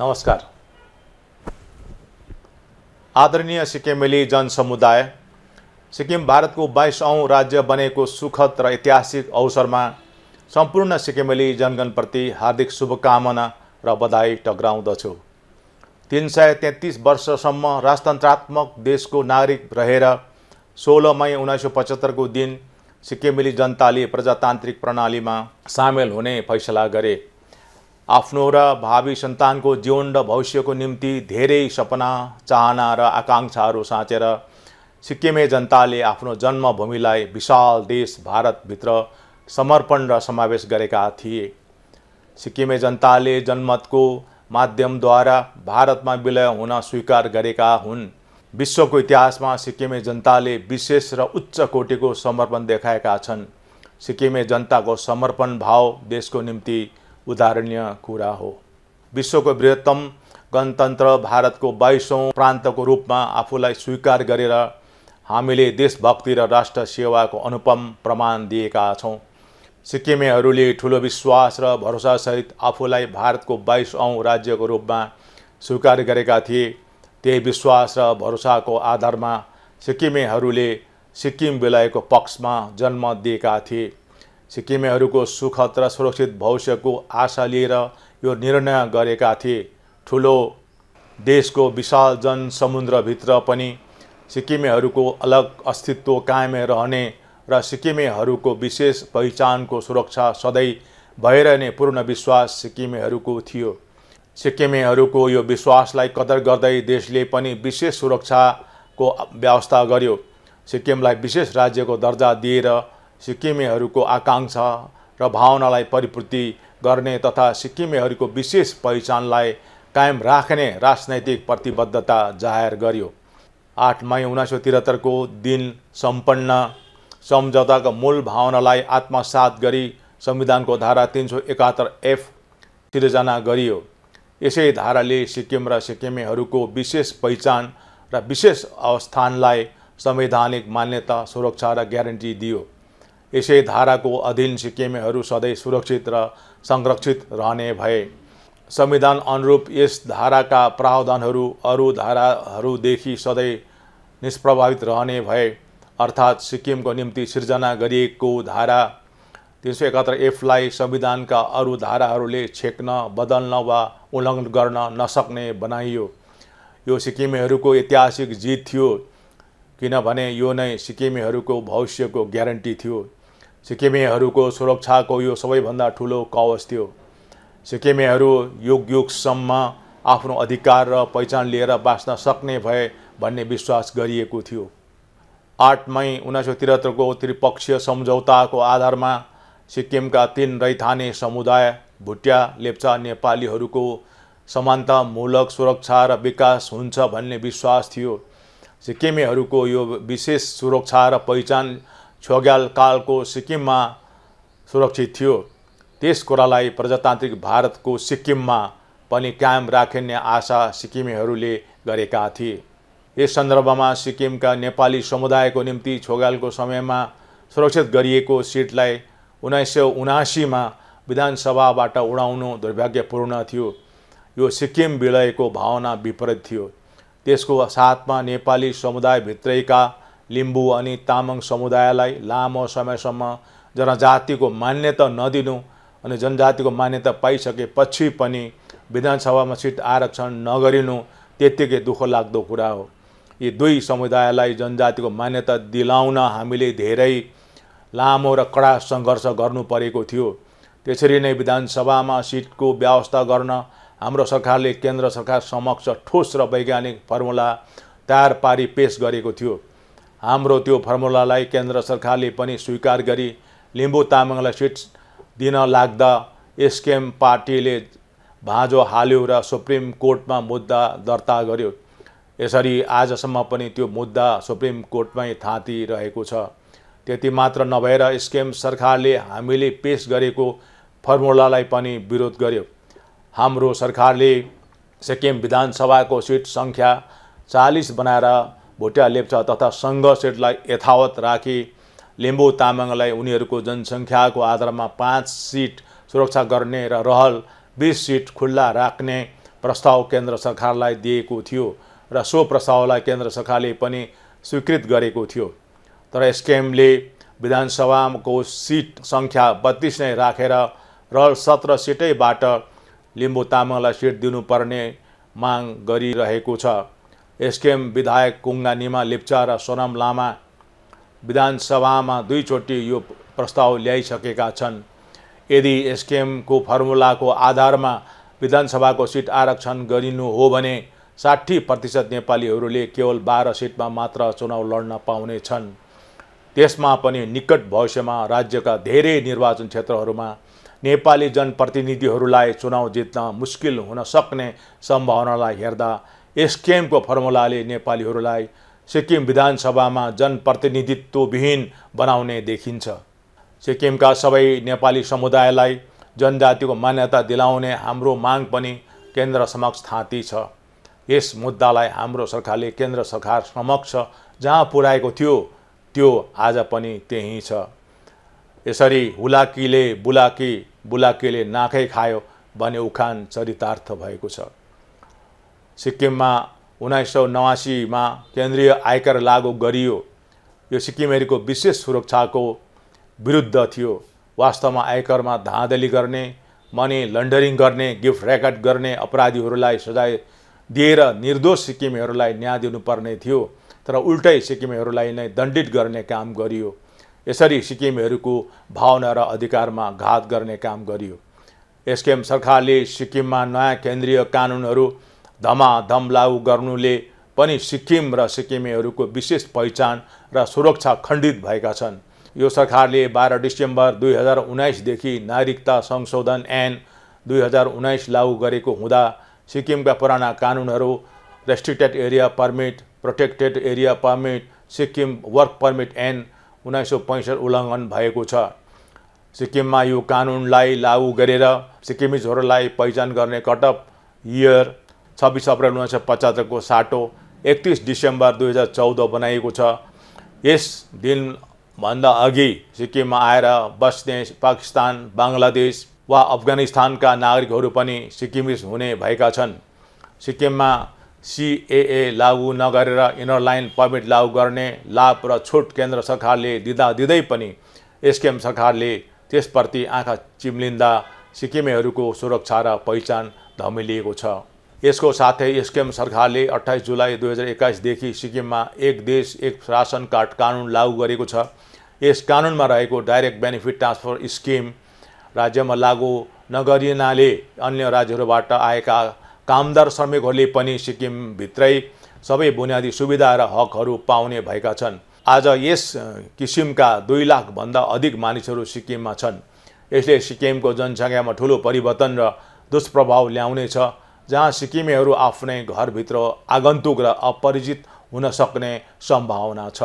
नमस्कार आदरणीय सिक्किमेली जनसमुदाय सिक्किम भारतको बाइसौँ राज्य बनेको सुखद र ऐतिहासिक अवसरमा सम्पूर्ण सिक्किमेली जनगणप्रति हार्दिक शुभकामना र बधाई टक्राउँदछु तिन सय तेत्तिस वर्षसम्म राजतन्त्रात्मक देशको नागरिक रहेर सोह्र मई उन्नाइस सय पचहत्तरको दिन सिक्किमेली जनताले प्रजातान्त्रिक प्रणालीमा सामेल हुने फैसला गरे आफ्नो र भावी सन्तानको जीवन र भविष्यको निम्ति धेरै सपना चाहना र आकाङ्क्षाहरू साँचेर सिक्किमे जनताले आफ्नो जन्मभूमिलाई विशाल देश भारतभित्र समर्पण र समावेश गरेका थिए सिक्किमे जनताले जनमतको माध्यमद्वारा भारतमा विलय हुन स्वीकार गरेका हुन् विश्वको इतिहासमा सिक्किमे जनताले विशेष र उच्च कोटिको समर्पण देखाएका छन् सिक्किमे जनताको समर्पण भाव देशको निम्ति उदाहरणीय कुरा हो विश्वको बृहत्तम गणतन्त्र भारतको बाइसौँ प्रान्तको रूपमा आफूलाई स्वीकार गरेर हामीले देशभक्ति र राष्ट्र सेवाको अनुपम प्रमाण दिएका छौँ सिक्किमेहरूले ठुलो विश्वास र भरोसासहित आफूलाई भारतको बाइसौँ राज्यको रूपमा स्वीकार गरेका थिए त्यही विश्वास र भरोसाको आधारमा सिक्किमेहरूले सिक्किम बेलायको पक्षमा जन्म दिएका थिए सिक्किमेहरूको सुखद र सुरक्षित भविष्यको आशा लिएर यो निर्णय गरेका थिए ठुलो देशको विशाल जनसमुद्रभित्र पनि सिक्किमेहरूको अलग अस्तित्व कायम रहने र सिक्किमेहरूको विशेष पहिचानको सुरक्षा सधैँ भइरहने पूर्ण विश्वास सिक्किमेहरूको थियो सिक्किमेहरूको यो विश्वासलाई कदर गर्दै देशले पनि विशेष सुरक्षाको व्यवस्था गर्यो सिक्किमलाई विशेष राज्यको दर्जा दिएर सिक्किमेहरूको आकाङ्क्षा र भावनालाई परिपूर्ति गर्ने तथा सिक्किमेहरूको विशेष पहिचानलाई कायम राख्ने राजनैतिक प्रतिबद्धता जाहेर गरियो आठ मई उन्नाइस सय त्रिहत्तरको दिन सम्पन्न सम्झौताको मूल भावनालाई आत्मसात गरी संविधानको धारा तिन सय एकात्तर एफ सिर्जना गरियो यसै धाराले सिक्किम र सिक्किमेहरूको विशेष पहिचान र विशेष अवस्थानलाई संवैधानिक मान्यता सुरक्षा र ग्यारेन्टी दियो इस धारा को अधीन सिक्किम सदैं सुरक्षित र संरक्षित रहने भे संविधान अनुरूप इस धारा का प्रावधान अरु धाराहरूदेखि सदैं निष्प्रभावित रहने भए सिक्किम को निम्ति सृजना कर धारा तीन सौ एकहत्तर एफलाई का अरु धारा छेक्न बदल वा उल्लंघन कर न बनाइयो यो को ऐतिहासिक जीत थी क्यों यो को भविष्य को ग्यारेटी थी सिक्किमेहरूको सुरक्षाको यो सबैभन्दा ठुलो कवच थियो सिक्किमेहरू युग युगसम्म आफ्नो अधिकार र पहिचान लिएर बाँच्न सक्ने भए भन्ने विश्वास गरिएको थियो आठ मई उन्नाइस सय त्रिहत्तरको त्रिपक्षीय सम्झौताको आधारमा सिक्किमका तिन रैथाने समुदाय भुटिया लेप्चा नेपालीहरूको समानतामूलक सुरक्षा र विकास हुन्छ भन्ने विश्वास थियो सिक्किमेहरूको यो विशेष सुरक्षा र पहिचान छोग्याल कालको सिक्किममा सुरक्षित थियो त्यस कुरालाई प्रजातान्त्रिक भारतको सिक्किममा पनि कायम राखिने आशा सिक्किमेहरूले गरेका थिए यस सन्दर्भमा सिक्किमका नेपाली समुदायको निम्ति छोग्यालको समयमा सुरक्षित गरिएको सिटलाई उन्नाइस सय उनासीमा विधानसभाबाट उडाउनु दुर्भाग्यपूर्ण थियो यो सिक्किम विलयको भावना विपरीत थियो त्यसको साथमा नेपाली समुदायभित्रैका लिम्बू अनि तामाङ समुदायलाई लामो समयसम्म जनजातिको मान्यता नदिनु अनि जनजातिको मान्यता पाइसकेपछि पनि विधानसभामा सिट आरक्षण नगरिनु त्यत्तिकै दुःख लाग्दो कुरा हो यी दुई समुदायलाई जनजातिको मान्यता दिलाउन हामीले धेरै लामो र कडा सङ्घर्ष गर्नु परेको थियो त्यसरी नै विधानसभामा सिटको व्यवस्था गर्न हाम्रो सरकारले केन्द्र सरकार समक्ष ठोस र वैज्ञानिक फर्मुला तयार पारी पेस गरेको थियो हाम्रो त्यो फर्मुलालाई केन्द्र सरकारले पनि स्वीकार गरी लिम्बू तामाङलाई सिट दिन लाग्दा एसकेएम पार्टीले भाँजो हाल्यो र सुप्रिम कोर्टमा मुद्दा दर्ता गर्यो यसरी आजसम्म पनि त्यो मुद्दा सुप्रिम कोर्टमै थाँतिरहेको छ त्यति मात्र नभएर एसकेएम सरकारले हामीले पेस गरेको फर्मुलालाई पनि विरोध गर्यो हाम्रो सरकारले सिक्किम विधानसभाको सिट सङ्ख्या चालिस बनाएर भोटिया लेप्चा तथा सङ्घ सेटलाई यथावत राखी लिम्बू तामाङलाई उनीहरूको जनसङ्ख्याको आधारमा पाँच सिट सुरक्षा गर्ने र रहल बिस सिट खुल्ला राख्ने प्रस्ताव केन्द्र सरकारलाई दिएको थियो र सो प्रस्तावलाई केन्द्र सरकारले पनि स्वीकृत गरेको थियो तर एसकेएमले विधानसभाको सिट सङ्ख्या बत्तिस नै राखेर रा, रहल सत्र सिटैबाट लिम्बू तामाङलाई सिट दिनुपर्ने माग गरिरहेको छ एसकेएम विधायक कुङ्गा निमा लेप्चा र सोनाम लामा विधानसभामा दुईचोटि यो प्रस्ताव ल्याइसकेका छन् यदि एसकेएमको फर्मुलाको आधारमा विधानसभाको सिट आरक्षण गरिनु हो भने साठी प्रतिशत नेपालीहरूले केवल बाह्र सिटमा मात्र चुनाव लड्न पाउनेछन् त्यसमा पनि निकट भविष्यमा राज्यका धेरै निर्वाचन क्षेत्रहरूमा नेपाली जनप्रतिनिधिहरूलाई चुनाव जित्न मुस्किल हुन सक्ने सम्भावनालाई हेर्दा एसकेएमको फर्मुलाले नेपालीहरूलाई सिक्किम विधानसभामा जनप्रतिनिधित्वविहीन बनाउने देखिन्छ सिक्किमका सबै नेपाली समुदायलाई जनजातिको मान्यता दिलाउने हाम्रो माग पनि केन्द्र समक्ष थाँती छ यस मुद्दालाई हाम्रो सरकारले केन्द्र सरकार समक्ष जहाँ पुर्याएको थियो त्यो आज पनि त्यहीँ छ यसरी हुलाकीले बुलाकी बुलाकीले नाकै खायो भने उखान चरितार्थ भएको छ सिक्किममा उन्नाइस सौ नवासीमा केन्द्रीय आयकर लागू गरियो यो सिक्किमहरूको विशेष सुरक्षाको विरुद्ध थियो वास्तवमा आयकरमा धाँधली गर्ने मनी लन्डरिङ गर्ने गिफ्ट ऱ्याकेट गर्ने अपराधीहरूलाई सजाय दिएर निर्दोष सिक्किमेहरूलाई न्याय दिनुपर्ने थियो तर उल्टै सिक्किमेहरूलाई नै दण्डित गर्ने काम गरियो यसरी सिक्किमेहरूको भावना र अधिकारमा घात गर्ने काम गरियो एसकेएम सरकारले सिक्किममा नयाँ केन्द्रीय कानुनहरू धमाधम लागू गर्नुले पनि सिक्किम र सिक्किमेहरूको विशेष पहिचान र सुरक्षा खण्डित भएका छन् यो सरकारले बाह्र डिसेम्बर दुई हजार उन्नाइसदेखि नागरिकता संशोधन एन दुई हजार उन्नाइस लागू गरेको हुँदा सिक्किमका पुराना कानुनहरू restricted area permit protected area permit Sikkim work permit एन उन्नाइस सौ पैँसठ उल्लङ्घन भएको छ सिक्किममा यो कानुनलाई लागू गरेर सिक्किमिजहरूलाई पहिचान गर्ने कटअप इयर छब्बिस अप्रेल उन्नाइस सय पचहत्तरको साटो एकतिस डिसेम्बर दुई हजार चौध बनाइएको छ यस दिनभन्दा अघि सिक्किममा आएर बस्ने पाकिस्तान बङ्गलादेश वा अफगानिस्तानका नागरिकहरू पनि सिक्किमिस हुने भएका छन् सिक्किममा सिएए लागू नगरेर इनर लाइन पर्मिट लागू गर्ने लाभ र छुट केन्द्र सरकारले दिँदा दिँदै पनि एसकेएम सरकारले त्यसप्रति आँखा चिम्लिँदा सिक्किमेहरूको सुरक्षा र पहिचान धमिलिएको छ यसको साथै एसकेएम सरकारले अट्ठाइस जुलाई दुई हजार एक्काइसदेखि सिक्किममा एक देश एक रासन कार्ड कानुन लागू गरेको छ यस कानुनमा रहेको डाइरेक्ट बेनिफिट ट्रान्सफर स्किम राज्यमा लागू नगरिनाले अन्य राज्यहरूबाट आएका कामदार श्रमिकहरूले पनि सिक्किमभित्रै सबै बुनियादी सुविधा र हकहरू पाउने भएका छन् आज यस किसिमका दुई लाखभन्दा अधिक मानिसहरू सिक्किममा छन् यसले सिक्किमको जनसङ्ख्यामा ठुलो परिवर्तन र दुष्प्रभाव ल्याउनेछ जहाँ सिक्किमेहरू आफ्नै घरभित्र आगन्तुक र अपरिचित हुन सक्ने सम्भावना छ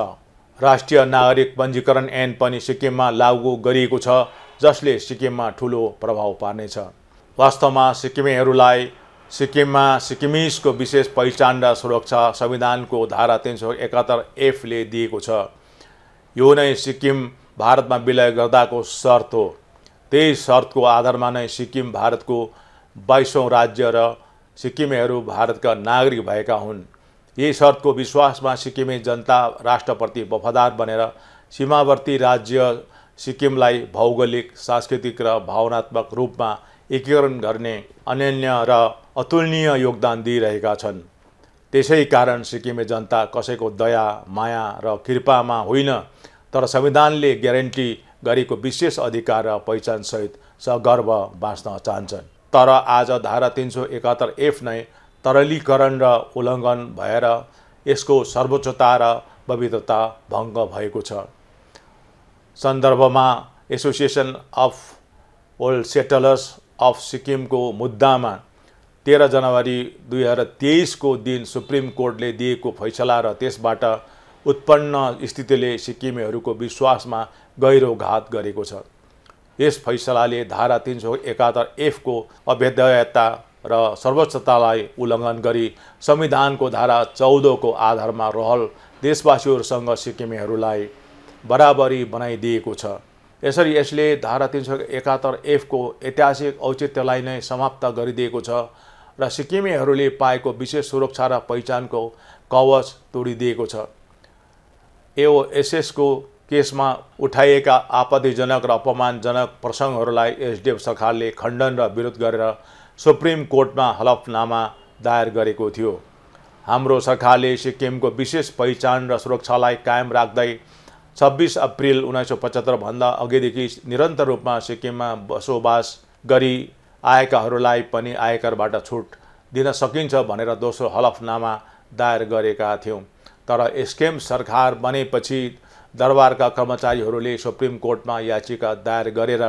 राष्ट्रिय नागरिक पञ्जीकरण ऐन पनि सिक्किममा लागू गरिएको छ जसले सिक्किममा ठुलो प्रभाव पार्नेछ वास्तवमा सिक्किमेहरूलाई सिक्किममा सिक्किमिसको विशेष पहिचान र सुरक्षा संविधानको धारा तिन सय एकात्तर एफले दिएको छ यो नै सिक्किम भारतमा विलय गर्दाको शर्त हो त्यही शर्तको आधारमा नै सिक्किम भारतको बाइसौँ राज्य र सिक्किमेहरू भारतका नागरिक भएका हुन् यही शर्तको विश्वासमा सिक्किमे जनता राष्ट्रप्रति वफादार बनेर सीमावर्ती राज्य सिक्किमलाई भौगोलिक सांस्कृतिक र भावनात्मक रूपमा एकीकरण गर्ने अनन्य र अतुलनीय योगदान दिइरहेका छन् त्यसै कारण सिक्किमे जनता कसैको दया माया र कृपामा होइन तर संविधानले ग्यारेन्टी गरेको विशेष अधिकार र पहिचानसहित सगर्व बाँच्न चाहन्छन् तर आज धारा तिन सय एकात्तर एफ नै तरलीकरण र उल्लङ्घन भएर यसको सर्वोच्चता र पवित्रता भङ्ग भएको छ सन्दर्भमा association of old settlers of सिक्किमको मुद्दामा तेह्र जनवरी दुई हजार तेइसको दिन सुप्रिम कोर्टले दिएको फैसला र त्यसबाट उत्पन्न स्थितिले सिक्किमेहरूको विश्वासमा गहिरो घात गरेको छ यस फैसलाले धारा तिन सय एकात्तर एफको अभेद्यता र सर्वोच्चतालाई उल्लङ्घन गरी संविधानको धारा चौधको आधारमा रहल देशवासीहरूसँग सिक्किमेहरूलाई बराबरी बनाइदिएको छ यसरी यसले धारा तिन सय एकात्तर एफको ऐतिहासिक औचित्यलाई नै समाप्त गरिदिएको छ र सिक्किमेहरूले पाएको विशेष सुरक्षा र पहिचानको कवच तोडिदिएको छ एओएसएसको केसमा उठाइएका आपत्तिजनक र अपमानजनक प्रसङ्गहरूलाई एसडिएफ सरकारले खण्डन र विरोध गरेर सुप्रिम कोर्टमा हलफनामा दायर गरेको थियो हाम्रो सरकारले सिक्किमको विशेष पहिचान र सुरक्षालाई कायम राख्दै छब्बिस अप्रिल उन्नाइस सौ पचहत्तरभन्दा अघिदेखि निरन्तर रूपमा सिक्किममा बसोबास गरी आएकाहरूलाई पनि आयकरबाट छुट दिन सकिन्छ भनेर दोस्रो हलफनामा दायर गरेका थियौँ तर एसकेएम सरकार बनेपछि दरबारका कर्मचारीहरूले सुप्रिम कोर्टमा याचिका दायर गरेर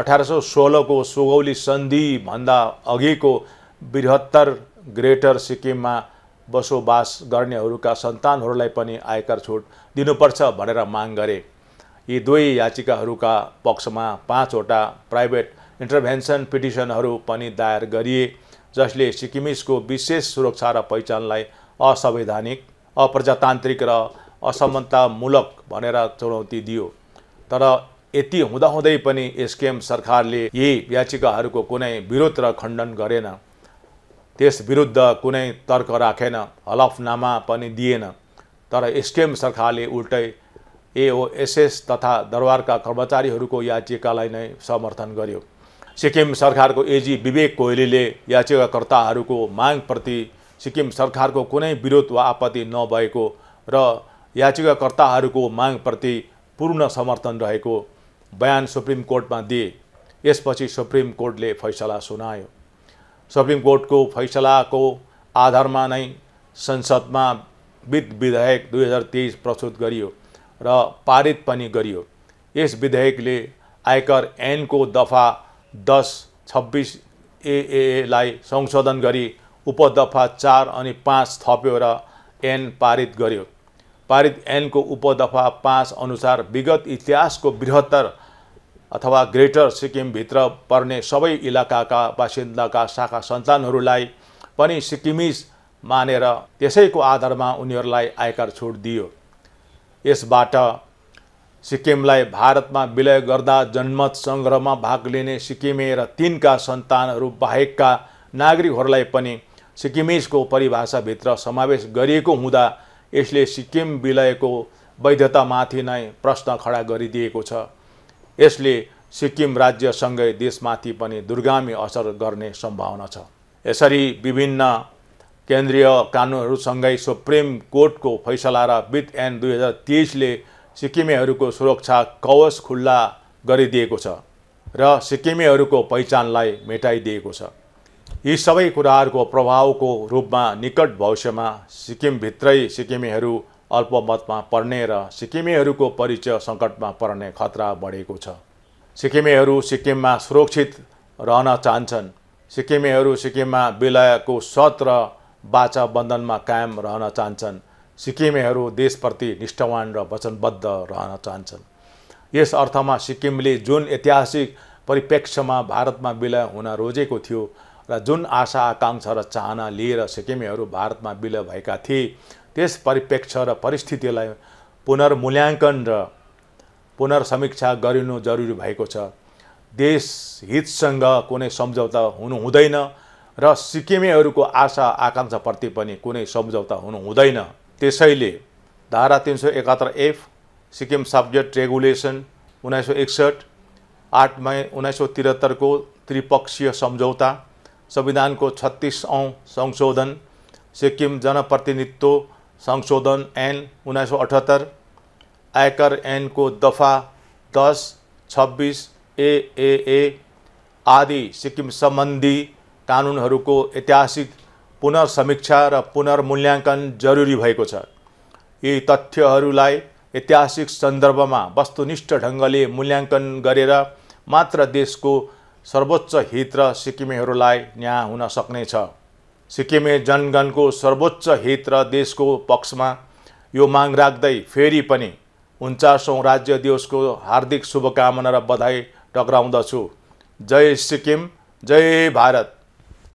अठार सौ सोह्रको सुगौली सन्धिभन्दा अघिको बृहत्तर ग्रेटर सिक्किममा बसोबास गर्नेहरूका सन्तानहरूलाई पनि आयकर छुट दिनुपर्छ भनेर माग गरे यी दुवै याचिकाहरूका पक्षमा पाँचवटा प्राइभेट इन्टरभेन्सन पिटिसनहरू पनि दायर गरिए जसले सिक्किमिसको विशेष सुरक्षा र पहिचानलाई असंवैधानिक अप्रजातान्त्रिक र असमानतामूलक भनेर चुनौती दियो तर यति हुँदाहुँदै पनि एसकेएम सरकारले यी याचिकाहरूको कुनै विरोध र खण्डन गरेन त्यस विरुद्ध कुनै तर्क राखेन हलफनामा पनि दिएन तर एसकेएम सरकारले उल्टै एओएसएस तथा दरबारका कर्मचारीहरूको याचिकालाई नै समर्थन गर्यो सिक्किम सरकारको एजी विवेक कोइलीले याचिकाकर्ताहरूको मागप्रति सिक्किम सरकारको कुनै विरोध वा आपत्ति नभएको र याचिकाकर्ताहरूको मागप्रति पूर्ण समर्थन रहेको बयान सुप्रिम कोर्टमा दिए यसपछि सुप्रिम कोर्टले फैसला सुनायो सुप्रिम कोर्टको फैसलाको आधारमा नै संसदमा वित्त विधेयक दुई हजार तेइस प्रस्तुत गरियो र पारित पनि गरियो यस विधेयकले आयकर ऐनको दफा दस छब्बिस एएलाई संशोधन गरी उपदफा चार अनि पाँच थप्यो र एन पारित गर्यो पारित ऐनको उपदफा पाँच अनुसार विगत इतिहासको बृहत्तर अथवा ग्रेटर सिक्किमभित्र पर्ने सबै इलाकाका बासिन्दाका शाखा सन्तानहरूलाई पनि सिक्किमिज मानेर त्यसैको आधारमा उनीहरूलाई आयकर छुट दियो यसबाट सिक्किमलाई भारतमा विलय गर्दा जनमत सङ्ग्रहमा भाग लिने सिक्किमे र तिनका सन्तानहरू बाहेकका नागरिकहरूलाई पनि सिक्किमिजको परिभाषाभित्र समावेश गरिएको हुँदा यसले सिक्किम विलयको वैधतामाथि नै प्रश्न खडा गरिदिएको छ यसले सिक्किम राज्यसँगै देशमाथि पनि दुर्गामी असर गर्ने सम्भावना छ यसरी विभिन्न केन्द्रीय कानुनहरूसँगै सुप्रिम कोर्टको फैसला र विथ एन्ड दुई हजार तेइसले सिक्किमेहरूको सुरक्षा कवच खुल्ला गरिदिएको छ र सिक्किमेहरूको पहिचानलाई मेटाइदिएको छ यी सबै कुराहरूको प्रभावको रूपमा निकट भविष्यमा सिक्किमभित्रै सिक्किमेहरू अल्पमतमा पर्ने र सिक्किमेहरूको परिचय सङ्कटमा पर्ने खतरा बढेको छ सिक्किमेहरू सिक्किममा सुरक्षित रहन चाहन्छन् सिक्किमेहरू सिक्किममा विलयको सत र बाचा बन्धनमा कायम रहन चाहन्छन् सिक्किमेहरू देशप्रति निष्ठावान र वचनबद्ध रहन चाहन्छन् यस अर्थमा सिक्किमले जुन ऐतिहासिक परिप्रेक्ष्यमा भारतमा विलय हुन रोजेको थियो र जुन आशा आकाङ्क्षा र चाहना लिएर सिक्किमेहरू भारतमा विलय भएका थिए त्यस परिप्रेक्ष्य र परिस्थितिलाई पुनर्मूल्याङ्कन र पुनर्समीक्षा गरिनु जरुरी भएको छ देश हितसँग कुनै सम्झौता हुनु हुँदैन र सिक्किमेहरूको आशा आकाङ्क्षाप्रति पनि कुनै सम्झौता हुनु हुँदैन त्यसैले धारा तिन सय एकात्तर एफ सिक्किम सब्जेक्ट रेगुलेसन उन्नाइस सय एकसठ आठ मई उन्नाइस सौ त्रिहत्तरको त्रिपक्षीय सम्झौता संविधान छत्तीस छत्तिसौँ संशोधन सिक्किम जनप्रतिनिधित्व संशोधन एन उन्नाइस सौ अठहत्तर आयकर एन को दफा दस छब्बीस ए ए ए आदि सिक्किम संबंधी कानून को ऐतिहासिक पुनर्समीक्षा र पुनर्मूल्यांकन जरूरी भएको छ यी तथ्यहरूलाई ऐतिहासिक में वस्तुनिष्ठ ने मूल्यांकन गरेर मात्र को सर्वोच्च हित र सिक्किमेहरूलाई न्याय हुन सक्नेछ सिक्किमे जनगणको सर्वोच्च हित र देशको पक्षमा यो माग राख्दै फेरि पनि उन्चासौँ राज्य दिवसको हार्दिक शुभकामना र बधाई टक्राउँदछु जय सिक्किम जय भारत